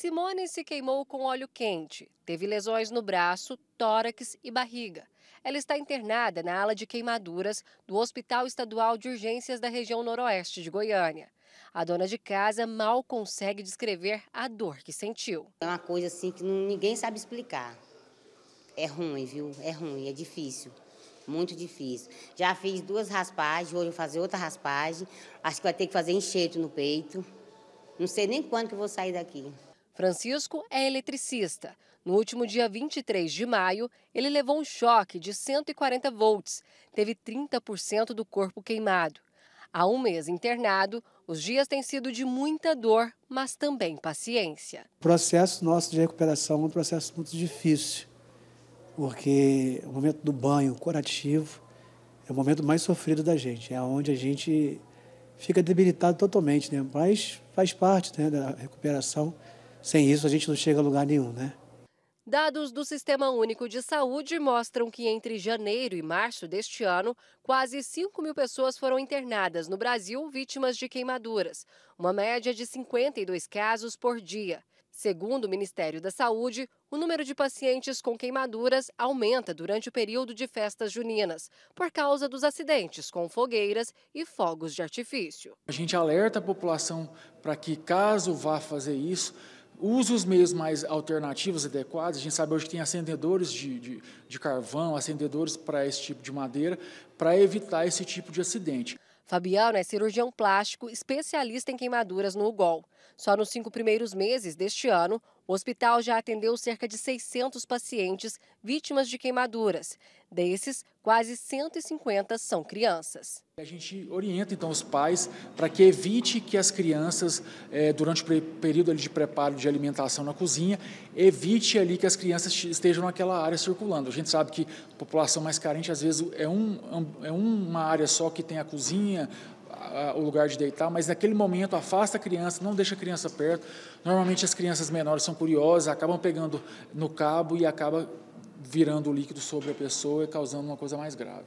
Simone se queimou com óleo quente, teve lesões no braço, tórax e barriga. Ela está internada na ala de queimaduras do Hospital Estadual de Urgências da região noroeste de Goiânia. A dona de casa mal consegue descrever a dor que sentiu. É uma coisa assim que ninguém sabe explicar. É ruim, viu? É ruim, é difícil muito difícil. Já fiz duas raspagens, hoje vou fazer outra raspagem. Acho que vai ter que fazer enxerto no peito. Não sei nem quando que eu vou sair daqui. Francisco é eletricista. No último dia 23 de maio, ele levou um choque de 140 volts, teve 30% do corpo queimado. Há um mês internado, os dias têm sido de muita dor, mas também paciência. O processo nosso de recuperação é um processo muito difícil, porque o momento do banho curativo é o momento mais sofrido da gente, é onde a gente fica debilitado totalmente, né? mas faz parte né, da recuperação. Sem isso, a gente não chega a lugar nenhum, né? Dados do Sistema Único de Saúde mostram que entre janeiro e março deste ano, quase 5 mil pessoas foram internadas no Brasil vítimas de queimaduras, uma média de 52 casos por dia. Segundo o Ministério da Saúde, o número de pacientes com queimaduras aumenta durante o período de festas juninas, por causa dos acidentes com fogueiras e fogos de artifício. A gente alerta a população para que, caso vá fazer isso, os meios mais alternativos, adequados, a gente sabe hoje que tem acendedores de, de, de carvão, acendedores para esse tipo de madeira, para evitar esse tipo de acidente. Fabiano é cirurgião plástico, especialista em queimaduras no UGOL. Só nos cinco primeiros meses deste ano, o hospital já atendeu cerca de 600 pacientes vítimas de queimaduras. Desses, quase 150 são crianças. A gente orienta então os pais para que evite que as crianças, eh, durante o período de preparo de alimentação na cozinha, evite ali que as crianças estejam naquela área circulando. A gente sabe que a população mais carente, às vezes, é, é, um, é uma área só que tem a cozinha, o lugar de deitar, mas naquele momento afasta a criança, não deixa a criança perto. Normalmente as crianças menores são curiosas, acabam pegando no cabo e acaba virando o líquido sobre a pessoa e causando uma coisa mais grave.